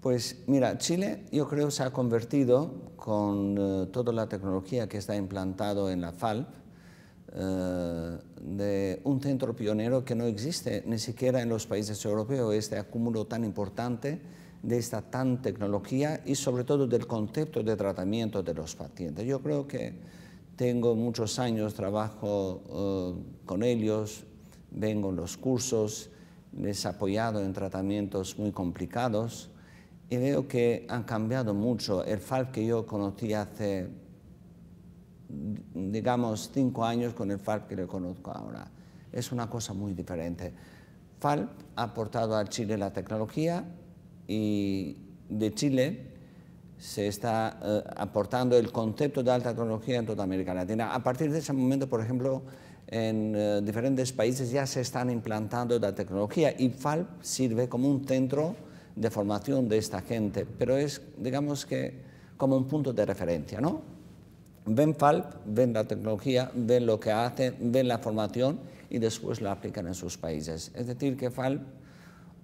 Pues mira, Chile yo creo se ha convertido con eh, toda la tecnología que está implantado en la FALP eh, de un centro pionero que no existe ni siquiera en los países europeos, este acúmulo tan importante de esta tan tecnología y sobre todo del concepto de tratamiento de los pacientes. Yo creo que tengo muchos años, trabajo eh, con ellos, vengo en los cursos, les he apoyado en tratamientos muy complicados y veo que han cambiado mucho. El FALP que yo conocí hace, digamos, cinco años con el FALP que le conozco ahora. Es una cosa muy diferente. FALP ha aportado a Chile la tecnología y de Chile se está eh, aportando el concepto de alta tecnología en toda América Latina. A partir de ese momento, por ejemplo, en eh, diferentes países ya se están implantando la tecnología y FALP sirve como un centro de formación de esta gente, pero es, digamos que, como un punto de referencia, ¿no? Ven FALP, ven la tecnología, ven lo que hacen, ven la formación y después la aplican en sus países. Es decir, que FALP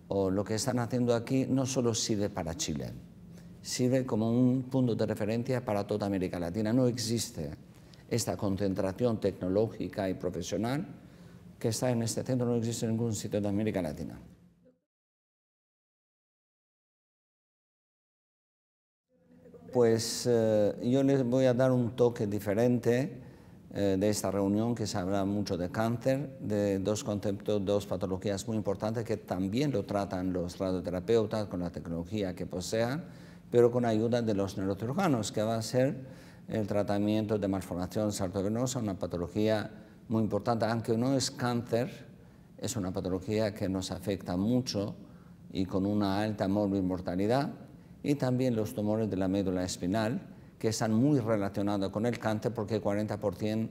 o lo que están haciendo aquí no solo sirve para Chile, sirve como un punto de referencia para toda América Latina. No existe esta concentración tecnológica y profesional que está en este centro, no existe en ningún sitio de América Latina. pues eh, yo les voy a dar un toque diferente eh, de esta reunión, que se habla mucho de cáncer, de dos conceptos, dos patologías muy importantes que también lo tratan los radioterapeutas con la tecnología que posean, pero con ayuda de los neurocirujanos, que va a ser el tratamiento de malformación sartovenosa, una patología muy importante, aunque no es cáncer, es una patología que nos afecta mucho y con una alta mortalidad y también los tumores de la médula espinal, que están muy relacionados con el cáncer porque el 40%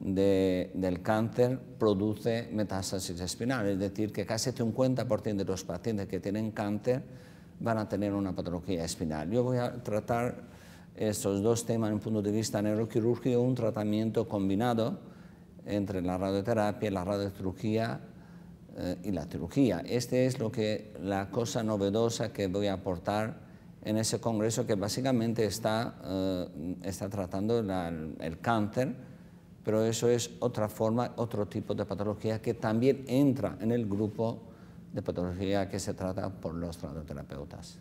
del cáncer produce metástasis espinal, es decir, que casi el 50% de los pacientes que tienen cáncer van a tener una patología espinal. Yo voy a tratar estos dos temas en punto de vista neuroquirúrgico, un tratamiento combinado entre la radioterapia, la radioturquía eh, y la cirugía. Este es lo que la cosa novedosa que voy a aportar en ese congreso que básicamente está, eh, está tratando el cáncer, pero eso es otra forma, otro tipo de patología que también entra en el grupo de patología que se trata por los radioterapeutas.